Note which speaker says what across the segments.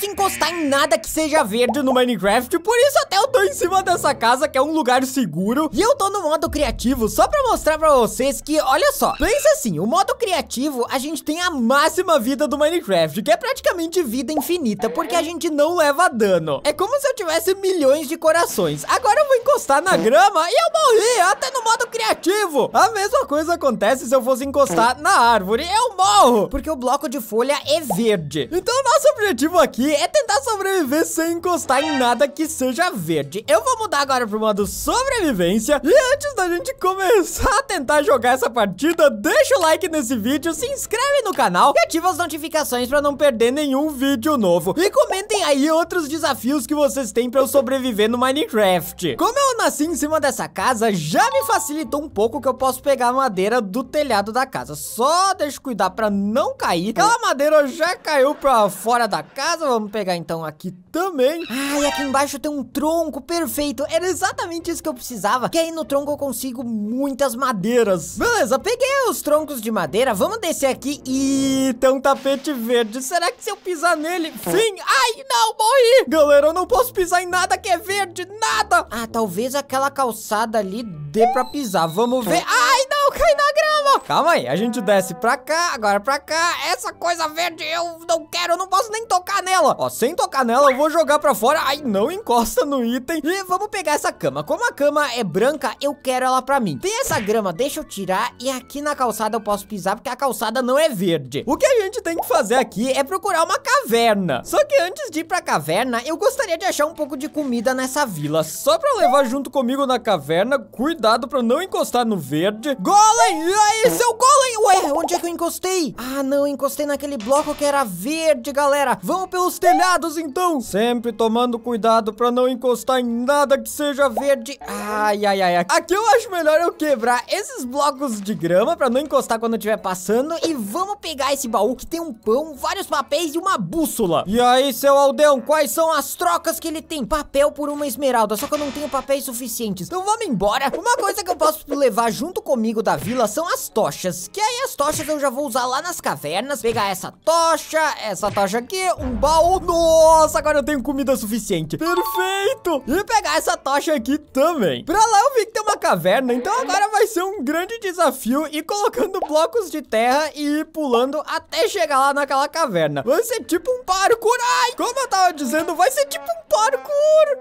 Speaker 1: posso encostar em nada que seja verde no Minecraft, por isso até eu tô em cima dessa casa, que é um lugar seguro. E eu tô no modo criativo só pra mostrar pra vocês que, olha só, pensa assim, o modo criativo, a gente tem a máxima vida do Minecraft, que é praticamente vida infinita, porque a gente não leva dano. É como se eu tivesse milhões de corações. Agora eu vou encostar na grama e eu morri, até no modo criativo. A mesma coisa acontece se eu fosse encostar na árvore, eu morro, porque o bloco de folha é verde. Então o nosso objetivo aqui é tentar sobreviver sem encostar em nada que seja verde. Eu vou mudar agora pro modo sobrevivência. E antes da gente começar a tentar jogar essa partida, deixa o like nesse vídeo, se inscreve no canal e ativa as notificações pra não perder nenhum vídeo novo. E comentem aí outros desafios que vocês têm pra eu sobreviver no Minecraft. Como eu nasci em cima dessa casa, já me facilitou um pouco que eu posso pegar a madeira do telhado da casa. Só deixa cuidar pra não cair. Aquela madeira já caiu pra fora da casa, Vamos pegar então aqui também. Ah, e aqui embaixo tem um tronco, perfeito. Era exatamente isso que eu precisava, que aí no tronco eu consigo muitas madeiras. Beleza, peguei os troncos de madeira. Vamos descer aqui e tem um tapete verde. Será que se eu pisar nele... Sim! É. Ai, não, morri! Galera, eu não posso pisar em nada que é verde, nada! Ah, talvez aquela calçada ali dê pra pisar. Vamos é. ver. Ai, não, cai na não, calma aí. A gente desce pra cá, agora pra cá. Essa coisa verde eu não quero, eu não posso nem tocar nela. Ó, sem tocar nela, eu vou jogar pra fora. Aí não encosta no item. E vamos pegar essa cama. Como a cama é branca, eu quero ela pra mim. Tem essa grama, deixa eu tirar. E aqui na calçada eu posso pisar, porque a calçada não é verde. O que a gente tem que fazer aqui é procurar uma caverna. Só que antes de ir pra caverna, eu gostaria de achar um pouco de comida nessa vila. Só pra levar junto comigo na caverna. Cuidado pra não encostar no verde. Golem, e aí? isso? Eu é golem! Ué, onde é que eu encostei? Ah, não, encostei naquele bloco que era verde, galera. Vamos pelos telhados, então. Sempre tomando cuidado pra não encostar em nada que seja verde. Ai, ai, ai. Aqui eu acho melhor eu quebrar esses blocos de grama pra não encostar quando eu estiver passando. E vamos pegar esse baú que tem um pão, vários papéis e uma bússola. E aí, seu aldeão, quais são as trocas que ele tem? Papel por uma esmeralda, só que eu não tenho papéis suficientes. Então vamos embora. Uma coisa que eu posso levar junto comigo da vila são as tochas, que aí as tochas eu já vou usar lá nas cavernas, pegar essa tocha, essa tocha aqui, um baú, nossa, agora eu tenho comida suficiente, perfeito, e pegar essa tocha aqui também. Pra lá eu vi que tem uma caverna, então agora vai ser um grande desafio ir colocando blocos de terra e ir pulando até chegar lá naquela caverna. Vai ser tipo um parkour, ai, como eu tava dizendo, vai ser tipo um parkour,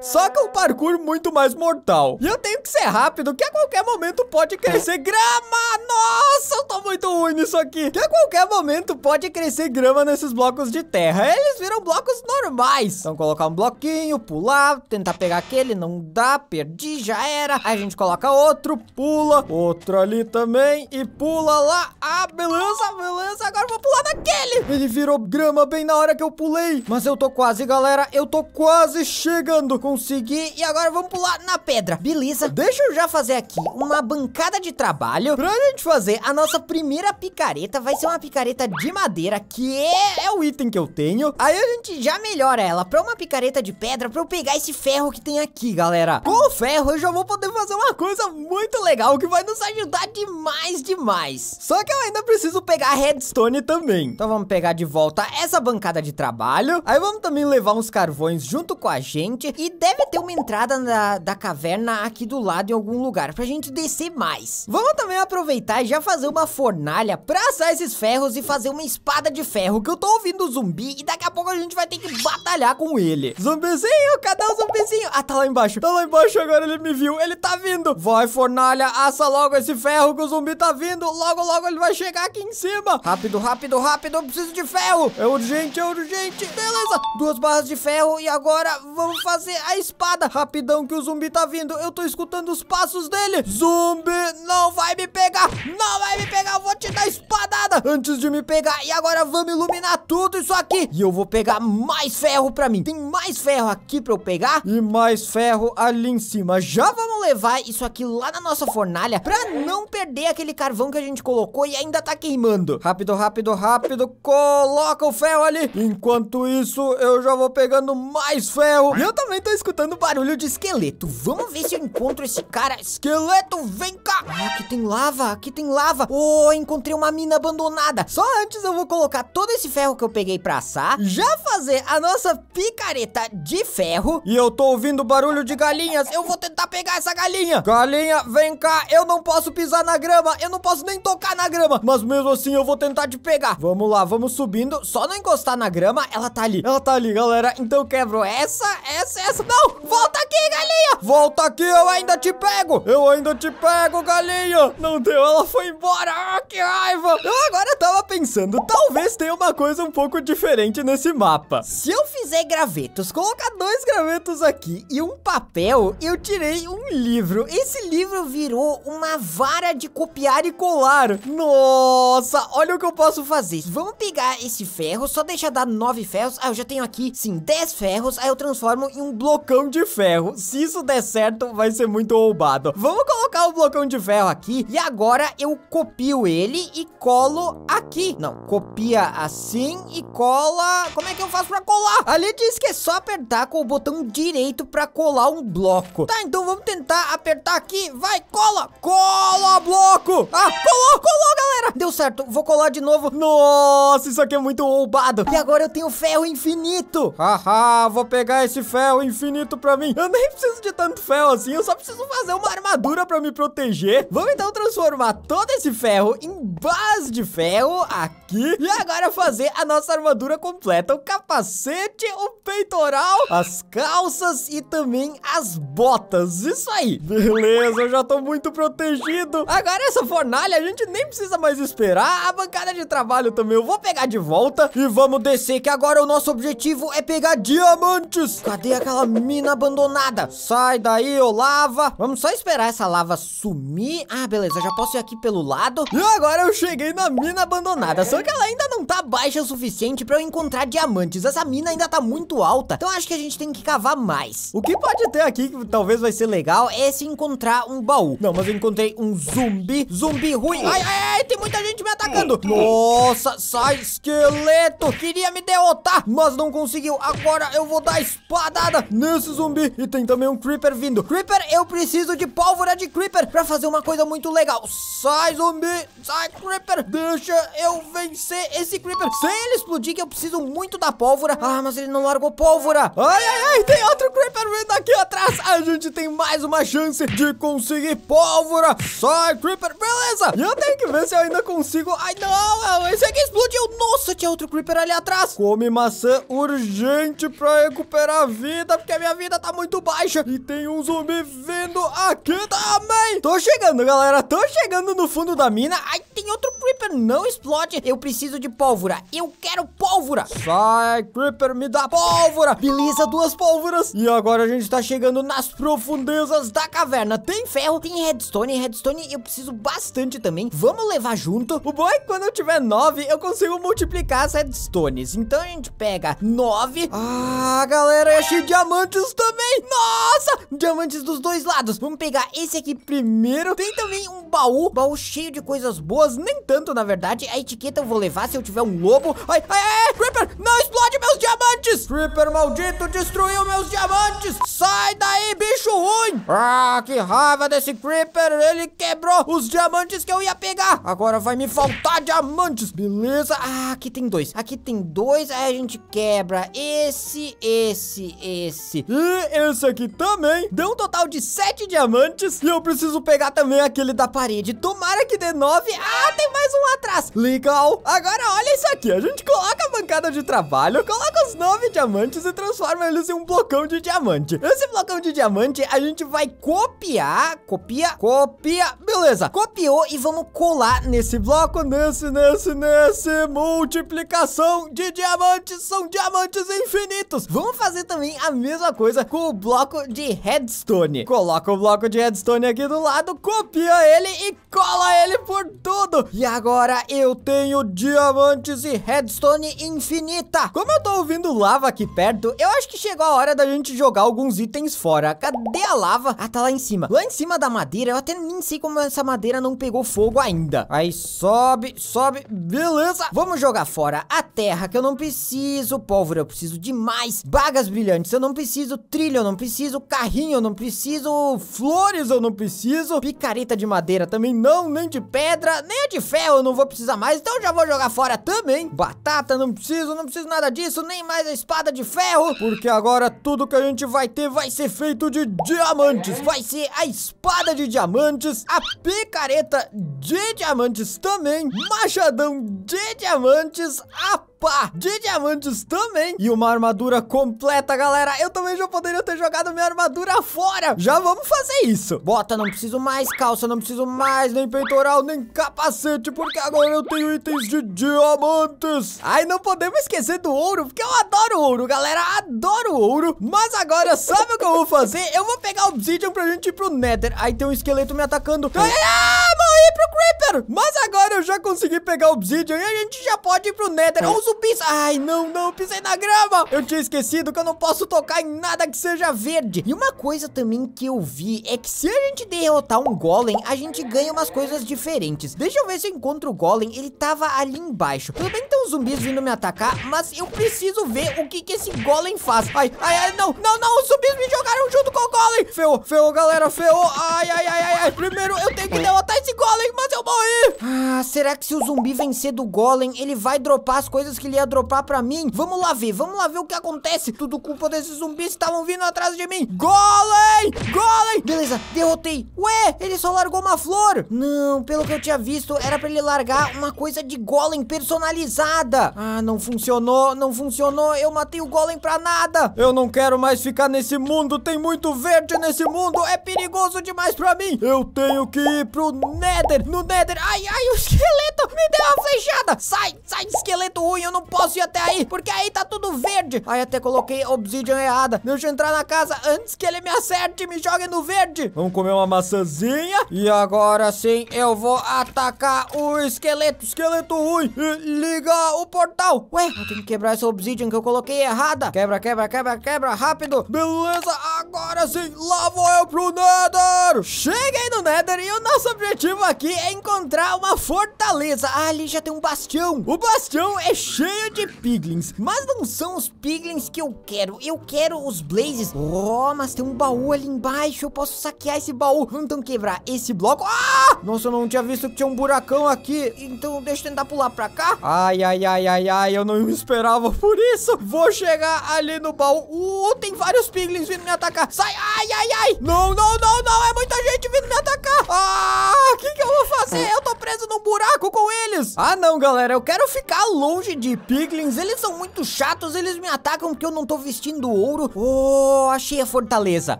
Speaker 1: só que um parkour muito mais mortal. E eu tenho que ser rápido, que a qualquer momento pode crescer grama, nossa! Nossa, eu tô muito ruim nisso aqui. Que a qualquer momento pode crescer grama nesses blocos de terra. Eles viram blocos normais. Então colocar um bloquinho, pular, tentar pegar aquele, não dá, perdi, já era. Aí a gente coloca outro, pula, outro ali também e pula lá. Ah, beleza, beleza, agora eu vou pular naquele. Ele virou grama bem na hora que eu pulei. Mas eu tô quase, galera, eu tô quase chegando. Consegui e agora vamos pular na pedra. Beleza, deixa eu já fazer aqui uma bancada de trabalho pra gente fazer fazer a nossa primeira picareta vai ser uma picareta de madeira, que é, é o item que eu tenho. Aí a gente já melhora ela pra uma picareta de pedra, pra eu pegar esse ferro que tem aqui, galera. Com o ferro, eu já vou poder fazer uma coisa muito legal, que vai nos ajudar demais, demais. Só que eu ainda preciso pegar a redstone também. Então vamos pegar de volta essa bancada de trabalho. Aí vamos também levar uns carvões junto com a gente. E deve ter uma entrada na, da caverna aqui do lado em algum lugar, pra gente descer mais. Vamos também aproveitar e já fazer uma fornalha pra assar esses ferros e fazer uma espada de ferro, que eu tô ouvindo o zumbi e daqui a pouco a gente vai ter que batalhar com ele. Zumbizinho, cadê o zumbizinho? Ah, tá lá embaixo. Tá lá embaixo agora, ele me viu. Ele tá vindo. Vai, fornalha, assa logo esse ferro que o zumbi tá vindo. Logo, logo ele vai chegar aqui em cima. Rápido, rápido, rápido. Eu preciso de ferro. É urgente, é urgente. Beleza. Duas barras de ferro e agora vamos fazer a espada. Rapidão que o zumbi tá vindo. Eu tô escutando os passos dele. Zumbi, não vai me pegar. Não! vai me pegar, eu vou te dar espadada antes de me pegar. E agora vamos iluminar tudo isso aqui. E eu vou pegar mais ferro pra mim. Tem mais ferro aqui pra eu pegar e mais ferro ali em cima. Já vamos levar isso aqui lá na nossa fornalha pra não perder aquele carvão que a gente colocou e ainda tá queimando. Rápido, rápido, rápido. Coloca o ferro ali. Enquanto isso, eu já vou pegando mais ferro. E eu também tô escutando barulho de esqueleto. Vamos ver se eu encontro esse cara. Esqueleto, vem cá. Ah, aqui tem lava, aqui tem lava lava. Oh, encontrei uma mina abandonada. Só antes eu vou colocar todo esse ferro que eu peguei pra assar, já fazer a nossa picareta de ferro. E eu tô ouvindo barulho de galinhas. Eu vou tentar pegar essa galinha. Galinha, vem cá. Eu não posso pisar na grama. Eu não posso nem tocar na grama. Mas mesmo assim eu vou tentar te pegar. Vamos lá, vamos subindo. Só não encostar na grama. Ela tá ali. Ela tá ali, galera. Então eu quebro essa, essa, essa. Não! Volta aqui, galinha! Volta aqui, eu ainda te pego! Eu ainda te pego, galinha! Não deu, ela foi foi embora. Ah, que raiva. Agora tava pensando, talvez tenha uma coisa um pouco diferente nesse mapa. Se eu fizer usei é gravetos. Colocar dois gravetos aqui e um papel, eu tirei um livro. Esse livro virou uma vara de copiar e colar. Nossa, olha o que eu posso fazer. Vamos pegar esse ferro, só deixa dar nove ferros. Ah, eu já tenho aqui, sim, dez ferros. Aí eu transformo em um blocão de ferro. Se isso der certo, vai ser muito roubado. Vamos colocar o blocão de ferro aqui. E agora eu copio ele e colo aqui. Não, copia assim e cola... Como é que eu faço pra colar? ali diz que é só apertar com o botão direito pra colar um bloco. Tá, então vamos tentar apertar aqui. Vai, cola! Cola, bloco! Ah, colou, colou, galera! Deu certo, vou colar de novo. Nossa, isso aqui é muito roubado. E agora eu tenho ferro infinito. Haha, vou pegar esse ferro infinito pra mim. Eu nem preciso de tanto ferro assim, eu só preciso fazer uma armadura pra me proteger. Vamos então transformar todo esse ferro em base de ferro aqui. E agora fazer a nossa armadura completa. O capacete o peitoral, as calças e também as botas. Isso aí. Beleza, eu já tô muito protegido. Agora essa fornalha a gente nem precisa mais esperar. A bancada de trabalho também eu vou pegar de volta e vamos descer que agora o nosso objetivo é pegar diamantes. Cadê aquela mina abandonada? Sai daí, ô lava. Vamos só esperar essa lava sumir. Ah, beleza, já posso ir aqui pelo lado. E agora eu cheguei na mina abandonada, só que ela ainda não tá baixa o suficiente pra eu encontrar diamantes. Essa mina ainda tá Tá muito alta, então acho que a gente tem que cavar mais. O que pode ter aqui, que talvez vai ser legal, é se encontrar um baú. Não, mas eu encontrei um zumbi, zumbi ruim. Ai, ai, ai, tem muita gente me atacando. Nossa, sai, esqueleto. Queria me derrotar, mas não conseguiu. Agora eu vou dar espadada nesse zumbi. E tem também um creeper vindo. Creeper, eu preciso de pólvora de creeper pra fazer uma coisa muito legal. Sai, zumbi, sai, creeper. Deixa eu vencer esse creeper. Sem ele explodir, que eu preciso muito da pólvora. Ah, mas ele não largou pólvora. Ai, ai, ai, tem outro Creeper vindo aqui atrás. A gente tem mais uma chance de conseguir pólvora. Sai, Creeper, beleza. E eu tenho que ver se eu ainda consigo. Ai, não, esse aqui explodiu. Nossa, tinha outro Creeper ali atrás. Come maçã urgente pra recuperar a vida, porque a minha vida tá muito baixa. E tem um zumbi vindo aqui também. Tô chegando, galera. Tô chegando no fundo da mina. Ai, tem outro Creeper. Não explode. Eu preciso de pólvora. Eu quero pólvora. Sai, Creeper, me dá da pólvora. Beleza, duas pólvoras. E agora a gente tá chegando nas profundezas da caverna. Tem ferro, tem redstone. Redstone eu preciso bastante também. Vamos levar junto. O bom é que quando eu tiver nove, eu consigo multiplicar as redstones. Então a gente pega nove. Ah, galera, eu achei diamantes também. Nossa, diamantes dos dois lados. Vamos pegar esse aqui primeiro. Tem também um baú, baú cheio de coisas boas. Nem tanto, na verdade. A etiqueta eu vou levar se eu tiver um lobo. Ai, ai, ai, Creeper, não explode meus diamantes. Stripper maldito destruiu meus diamantes! Sai daí, bicho ruim! Ah, que raiva desse Creeper! Ele quebrou os diamantes que eu ia pegar! Agora vai me faltar diamantes, beleza? Ah, aqui tem dois. Aqui tem dois, aí a gente quebra esse, esse, esse. E esse aqui também. Deu um total de sete diamantes. E eu preciso pegar também aquele da parede. Tomara que dê nove. Ah, tem mais um atrás. Legal. Agora olha isso aqui. A gente coloca a bancada de trabalho, coloca os nove diamantes e transforma eles em um blocão de diamante. Esse blocão de diamante a gente vai copiar, copia, copia, beleza. Copiou e vamos colar nesse bloco, nesse, nesse, nesse, multiplicação de diamantes, são diamantes infinitos. Vamos fazer também a mesma coisa com o bloco de redstone. Coloca o bloco de redstone aqui do lado, copia ele e cola ele por tudo. E agora eu tenho diamantes e redstone infinita. Como eu tô ouvindo tendo lava aqui perto, eu acho que chegou a hora da gente jogar alguns itens fora. Cadê a lava? Ah, tá lá em cima. Lá em cima da madeira, eu até nem sei como essa madeira não pegou fogo ainda. Aí sobe, sobe, beleza. Vamos jogar fora a terra, que eu não preciso. Pólvora, eu preciso demais. Bagas brilhantes, eu não preciso. Trilho, eu não preciso. Carrinho, eu não preciso. Flores, eu não preciso. Picareta de madeira também não, nem de pedra, nem de ferro eu não vou precisar mais. Então já vou jogar fora também. Batata, não preciso, não preciso nada disso, nem mais a espada de ferro, porque agora tudo que a gente vai ter vai ser feito de diamantes. É? Vai ser a espada de diamantes, a picareta de diamantes também, machadão de diamantes, a Opa, de diamantes também e uma armadura completa, galera. Eu também já poderia ter jogado minha armadura fora. Já vamos fazer isso. Bota, não preciso mais calça, não preciso mais nem peitoral, nem capacete, porque agora eu tenho itens de diamantes. Ai, não podemos esquecer do ouro, porque eu adoro ouro, galera. Adoro ouro. Mas agora, sabe o que eu vou fazer? Eu vou pegar obsidian pra gente ir pro Nether. Aí tem um esqueleto me atacando. ah, morri pro Creeper. Mas agora eu já consegui pegar obsidian e a gente já pode ir pro Nether. Os posso pisar. Ai, não, não, pisei na grama. Eu tinha esquecido que eu não posso tocar em nada que seja verde. E uma coisa também que eu vi é que se a gente derrotar um golem, a gente ganha umas coisas diferentes. Deixa eu ver se eu encontro o golem. Ele tava ali embaixo. Tudo bem que tem uns zumbis vindo me atacar, mas eu preciso ver o que que esse golem faz. Ai, ai, ai, não, não, não, os zumbis me jogaram junto com o golem. Feou, feou, galera, feou. Ai, ai, ai, ai, ai. Primeiro eu tenho que derrotar esse golem, mas eu morri. Ah, será que se o zumbi vencer do golem, ele vai dropar as coisas que ele ia dropar pra mim. Vamos lá ver, vamos lá ver o que acontece. Tudo culpa desses zumbis que estavam vindo atrás de mim. Golem! Golem! Beleza, derrotei. Ué, ele só largou uma flor. Não, pelo que eu tinha visto, era pra ele largar uma coisa de golem personalizada. Ah, não funcionou, não funcionou. Eu matei o golem pra nada. Eu não quero mais ficar nesse mundo. Tem muito verde nesse mundo. É perigoso demais pra mim. Eu tenho que ir pro Nether. No Nether. Ai, ai, o esqueleto me deu uma flechada. Sai, sai, esqueleto ruim eu não posso ir até aí, porque aí tá tudo verde. Aí até coloquei obsidian errada. Deixa eu entrar na casa antes que ele me acerte e me jogue no verde. Vamos comer uma maçãzinha. E agora sim eu vou atacar o esqueleto. Esqueleto ruim. Liga o portal. Ué, eu tenho que quebrar essa obsidian que eu coloquei errada. Quebra, quebra, quebra, quebra, rápido. Beleza, agora sim, lá vou eu pro Nether. Cheguei no Nether e o nosso objetivo aqui é encontrar uma fortaleza. Ah, ali já tem um bastião. O bastião é cheio cheia de piglins. Mas não são os piglins que eu quero. Eu quero os blazes. Oh, mas tem um baú ali embaixo. Eu posso saquear esse baú. Vamos então quebrar esse bloco. Ah! Nossa, eu não tinha visto que tinha um buracão aqui. Então deixa eu tentar pular pra cá. Ai, ai, ai, ai, ai. Eu não me esperava por isso. Vou chegar ali no baú. Uh, tem vários piglins vindo me atacar. Sai, ai, ai, ai. Não, não, não, não. É muita gente vindo me atacar. Ah, o que, que eu vou fazer? Eu tô preso num buraco com eles. Ah, não, galera. Eu quero ficar longe de de piglins, eles são muito chatos, eles me atacam porque eu não tô vestindo ouro. Oh, achei a fortaleza.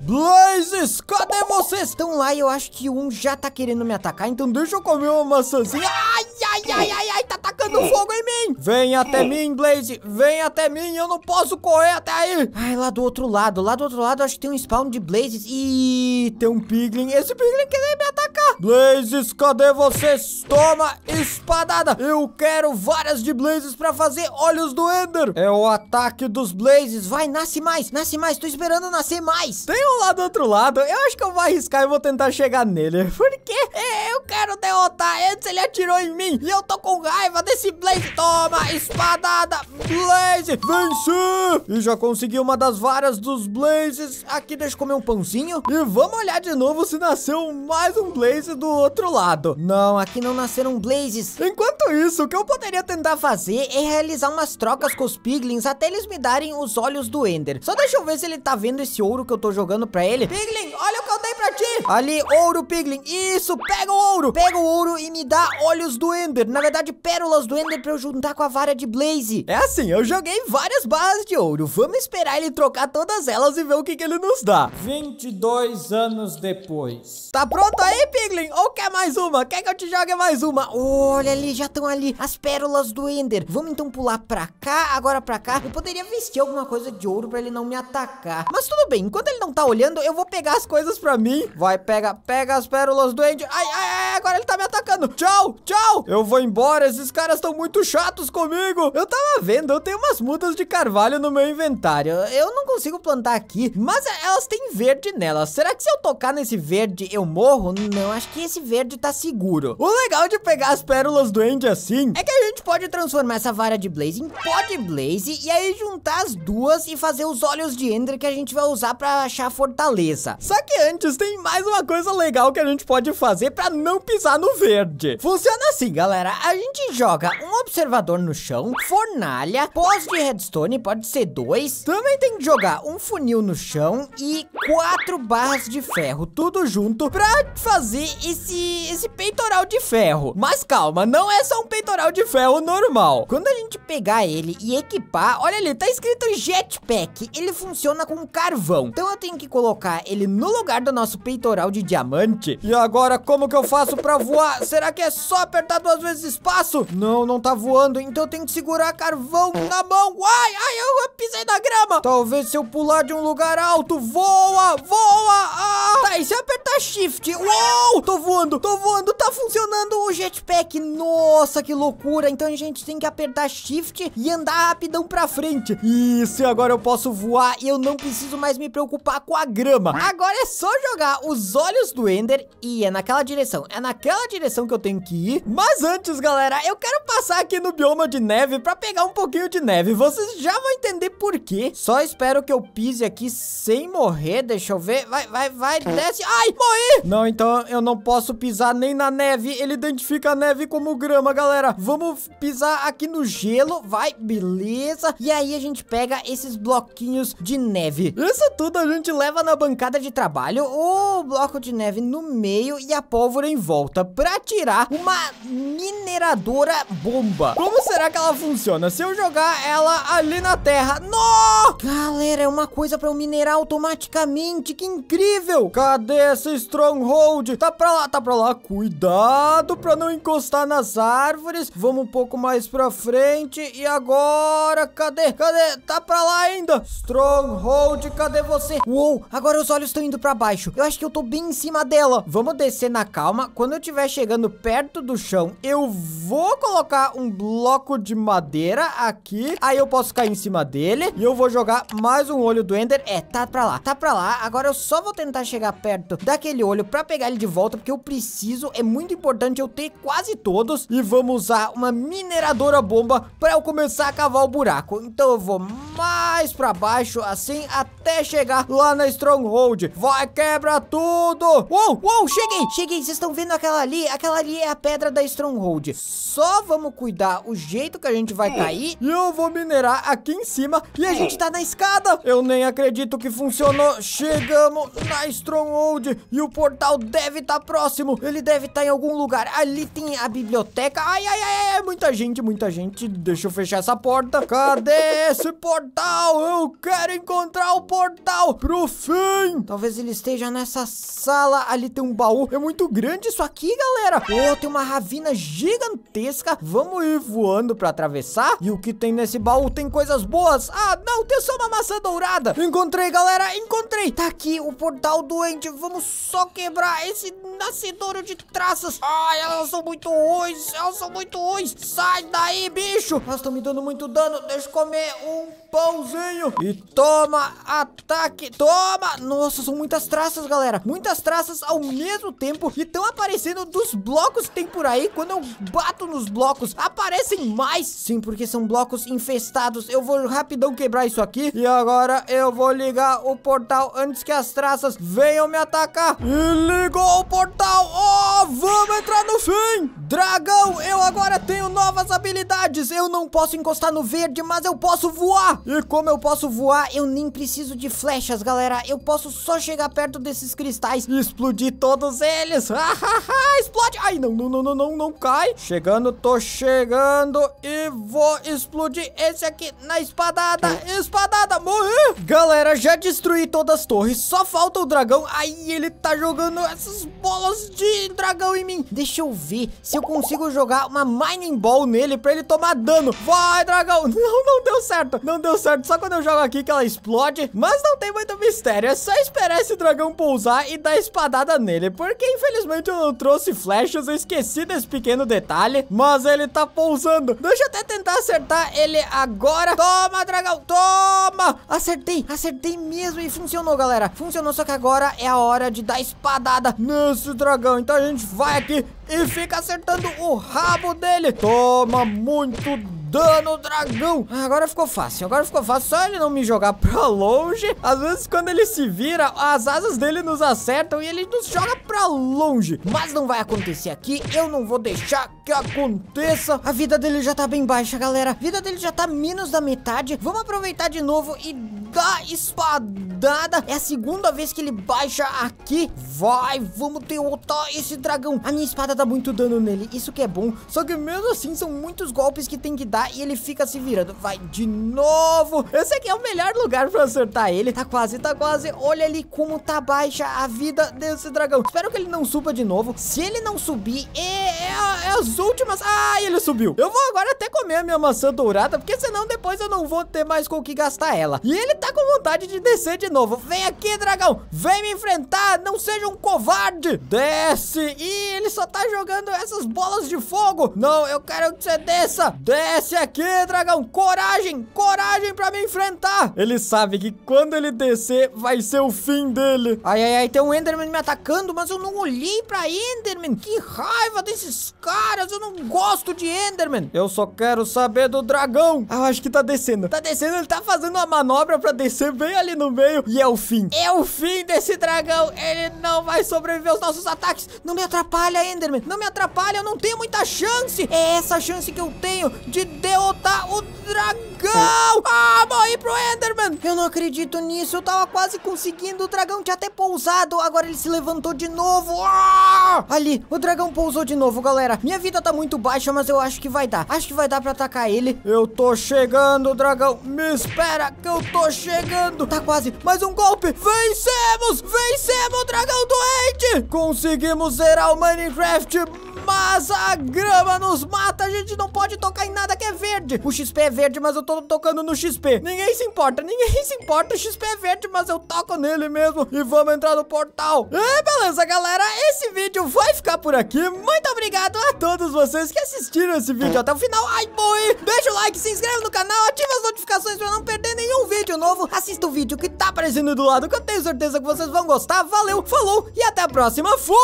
Speaker 1: Blazes, cadê vocês? Estão lá e eu acho que um já tá querendo me atacar, então deixa eu comer uma maçãzinha. Ai, ai, ai, ai, ai, tá atacando fogo em mim. Vem até mim, Blaze, vem até mim, eu não posso correr até aí. Ai, lá do outro lado, lá do outro lado acho que tem um spawn de Blazes. e tem um piglin, esse piglin quer me atacar Blazes, cadê vocês? Toma espadada. Eu quero várias de Blazes pra fazer olhos do Ender. É o ataque dos Blazes. Vai, nasce mais, nasce mais. Tô esperando nascer mais. Tem um lá do outro lado. Eu acho que eu vou arriscar e vou tentar chegar nele. Por quê? É, eu quero derrotar. Antes ele atirou em mim. E eu tô com raiva desse Blaze. Toma espadada. Blaze, venci. E já consegui uma das varas dos Blazes. Aqui, deixa eu comer um pãozinho. E vamos olhar de novo se nasceu mais um Blaze do outro lado. Não, aqui não nasceram blazes. Enquanto isso, o que eu poderia tentar fazer é realizar umas trocas com os piglins até eles me darem os olhos do Ender. Só deixa eu ver se ele tá vendo esse ouro que eu tô jogando pra ele. Piglin, olha o que eu dei pra ti. Ali, ouro, piglin. Isso, pega o ouro. Pega o ouro e me dá olhos do Ender. Na verdade, pérolas do Ender pra eu juntar com a vara de Blaze. É assim, eu joguei várias barras de ouro. Vamos esperar ele trocar todas elas e ver o que, que ele nos dá. 22 anos depois. Tá pronto aí, piglin? Ou quer mais uma? Quer que eu te jogue mais uma? Olha ali, já estão ali as pérolas do Ender. Vamos então pular pra cá, agora pra cá. Eu poderia vestir alguma coisa de ouro pra ele não me atacar. Mas tudo bem, enquanto ele não tá olhando, eu vou pegar as coisas pra mim. Vai Vai, pega, pega as pérolas do End. Ai, ai, ai, agora ele tá me atacando. Tchau, tchau. Eu vou embora, esses caras estão muito chatos comigo. Eu tava vendo, eu tenho umas mudas de carvalho no meu inventário. Eu não consigo plantar aqui, mas é, elas têm verde nelas. Será que se eu tocar nesse verde eu morro? Não, acho que esse verde tá seguro. O legal de pegar as pérolas do End assim é que a gente pode transformar essa vara de Blaze em pó de Blaze e aí juntar as duas e fazer os olhos de Ender que a gente vai usar pra achar a fortaleza. Só que antes tem mais mais uma coisa legal que a gente pode fazer pra não pisar no verde. Funciona assim, galera. A gente joga um observador no chão, fornalha, pós de redstone, pode ser dois. Também tem que jogar um funil no chão e quatro barras de ferro, tudo junto, pra fazer esse, esse peitoral de ferro. Mas calma, não é só um peitoral de ferro normal. Quando a gente pegar ele e equipar, olha ali, tá escrito jetpack. Ele funciona com carvão. Então eu tenho que colocar ele no lugar do nosso peitoral peitoral de diamante. E agora, como que eu faço pra voar? Será que é só apertar duas vezes espaço? Não, não tá voando, então eu tenho que segurar carvão na mão. Ai, ai, eu pisei na grama. Talvez se eu pular de um lugar alto, voa, voa. Ah. Tá, e se eu apertar shift? Uou, tô voando, tô voando, tá funcionando o jetpack. Nossa, que loucura. Então a gente tem que apertar shift e andar rapidão pra frente. Isso, e agora eu posso voar e eu não preciso mais me preocupar com a grama. Agora é só jogar os os olhos do Ender e é naquela direção. É naquela direção que eu tenho que ir. Mas antes, galera, eu quero passar aqui no bioma de neve pra pegar um pouquinho de neve. Vocês já vão entender por quê. Só espero que eu pise aqui sem morrer. Deixa eu ver. Vai, vai, vai, desce. Ai, morri! Não, então eu não posso pisar nem na neve. Ele identifica a neve como grama, galera. Vamos pisar aqui no gelo. Vai, beleza. E aí a gente pega esses bloquinhos de neve. Isso tudo a gente leva na bancada de trabalho. Ô, oh, o bloco de neve no meio e a pólvora em volta para tirar uma mineradora bomba. Como será que ela funciona? Se eu jogar ela ali na terra... Não! Galera, é uma coisa para eu minerar automaticamente. Que incrível! Cadê essa stronghold? Tá pra lá, tá pra lá. Cuidado para não encostar nas árvores. Vamos um pouco mais pra frente. E agora? Cadê? Cadê? Tá pra lá ainda. Stronghold, cadê você? Uou, agora os olhos estão indo pra baixo. Eu acho que eu tô bem em cima dela. Vamos descer na calma. Quando eu estiver chegando perto do chão, eu vou colocar um bloco de madeira aqui. Aí eu posso cair em cima dele. E eu vou jogar mais um olho do Ender. É, tá pra lá, tá pra lá. Agora eu só vou tentar chegar perto daquele olho pra pegar ele de volta, porque eu preciso. É muito importante eu ter quase todos. E vamos usar uma mineradora bomba pra eu começar a cavar o buraco. Então eu vou mais pra baixo, assim, até chegar lá na Stronghold. Vai, quebra tudo tudo. Uou, uou, cheguei, cheguei. Vocês estão vendo aquela ali? Aquela ali é a pedra da Stronghold. Só vamos cuidar o jeito que a gente vai é. cair. E eu vou minerar aqui em cima. E a é. gente tá na escada. Eu nem acredito que funcionou. Chegamos na Stronghold. E o portal deve estar tá próximo. Ele deve estar tá em algum lugar. Ali tem a biblioteca. Ai, ai, ai. Muita gente, muita gente. Deixa eu fechar essa porta. Cadê esse portal? Eu quero encontrar o portal pro fim. Talvez ele esteja nessa sala, ali tem um baú. É muito grande isso aqui, galera. Oh, tem uma ravina gigantesca. Vamos ir voando pra atravessar. E o que tem nesse baú? Tem coisas boas. Ah, não, tem só uma maçã dourada. Encontrei, galera, encontrei. Tá aqui o portal doente. Vamos só quebrar esse nascedouro de traças. Ai, elas são muito ruins, elas são muito ruins. Sai daí, bicho. Elas estão me dando muito dano. Deixa eu comer um Pãozinho e toma ataque, toma! Nossa, são muitas traças, galera. Muitas traças ao mesmo tempo e estão aparecendo dos blocos que tem por aí. Quando eu bato nos blocos, aparecem mais. Sim, porque são blocos infestados. Eu vou rapidão quebrar isso aqui e agora eu vou ligar o portal antes que as traças venham me atacar. E ligou o portal. Oh, vamos entrar no fim. Dragão, eu agora tenho novas habilidades. Eu não posso encostar no verde, mas eu posso voar. E como eu posso voar, eu nem preciso de flechas, galera. Eu posso só chegar perto desses cristais e explodir todos eles. Explode. Ai, não, não, não, não, não, não cai. Chegando, tô chegando e vou explodir esse aqui na espadada. Espadada, morri. Galera, já destruí todas as torres. Só falta o dragão. Aí ele tá jogando essas bolas de dragão em mim. Deixa eu ver se eu consigo jogar uma Mining Ball nele pra ele tomar dano. Vai, dragão. Não, não deu certo. Não deu deu certo só quando eu jogo aqui que ela explode, mas não tem muito mistério, é só esperar esse dragão pousar e dar espadada nele, porque infelizmente eu não trouxe flechas, eu esqueci desse pequeno detalhe, mas ele tá pousando. Deixa eu até tentar acertar ele agora. Toma, dragão, toma! Acertei, acertei mesmo e funcionou, galera. Funcionou, só que agora é a hora de dar espadada nesse dragão. Então a gente vai aqui e fica acertando o rabo dele. Toma muito dano, dragão. Ah, agora ficou fácil, agora ficou fácil. Só ele não me jogar pra longe. Às vezes, quando ele se vira, as asas dele nos acertam e ele nos joga pra longe. Mas não vai acontecer aqui. Eu não vou deixar que aconteça. A vida dele já tá bem baixa, galera. A vida dele já tá menos da metade. Vamos aproveitar de novo e dar espadada. É a segunda vez que ele baixa aqui. Vai, vamos derrotar esse dragão. A minha espada dá muito dano nele. Isso que é bom. Só que mesmo assim, são muitos golpes que tem que dar acertar e ele fica se virando. Vai de novo. Esse aqui é o melhor lugar pra acertar ele. Tá quase, tá quase. Olha ali como tá baixa a vida desse dragão. Espero que ele não suba de novo. Se ele não subir, é, é, é as últimas. Ah, ele subiu. Eu vou agora até comer a minha maçã dourada, porque senão depois eu não vou ter mais com o que gastar ela. E ele tá com vontade de descer de novo. Vem aqui, dragão. Vem me enfrentar. Não seja um covarde. Desce. E ele só tá jogando essas bolas de fogo. Não, eu quero que você desça. Desce. Desce aqui, dragão! Coragem! Coragem pra me enfrentar! Ele sabe que quando ele descer, vai ser o fim dele. Ai, ai, ai, tem um Enderman me atacando, mas eu não olhei pra Enderman. Que raiva desses caras! Eu não gosto de Enderman. Eu só quero saber do dragão. Ah, acho que tá descendo. Tá descendo, ele tá fazendo uma manobra pra descer bem ali no meio. E é o fim. É o fim desse dragão. Ele não vai sobreviver aos nossos ataques. Não me atrapalha, Enderman. Não me atrapalha, eu não tenho muita chance. É essa chance que eu tenho de derrotar o dragão! Ah, morri pro Enderman! Eu não acredito nisso, eu tava quase conseguindo, o dragão tinha até pousado, agora ele se levantou de novo. Ah! Ali, o dragão pousou de novo, galera. Minha vida tá muito baixa, mas eu acho que vai dar. Acho que vai dar pra atacar ele. Eu tô chegando, dragão. Me espera que eu tô chegando. Tá quase, mais um golpe. Vencemos! Vencemos, dragão doente! Conseguimos zerar o Minecraft! Mas a grama nos mata, a gente não pode tocar em nada que é verde. O XP é verde, mas eu tô tocando no XP. Ninguém se importa, ninguém se importa. O XP é verde, mas eu toco nele mesmo. E vamos entrar no portal. É, beleza, galera. Esse vídeo vai ficar por aqui. Muito obrigado a todos vocês que assistiram esse vídeo até o final. Ai, boi! Deixa o like, se inscreve no canal, ativa as notificações pra não perder nenhum vídeo novo. Assista o vídeo que tá aparecendo do lado, que eu tenho certeza que vocês vão gostar. Valeu, falou e até a próxima. Fui!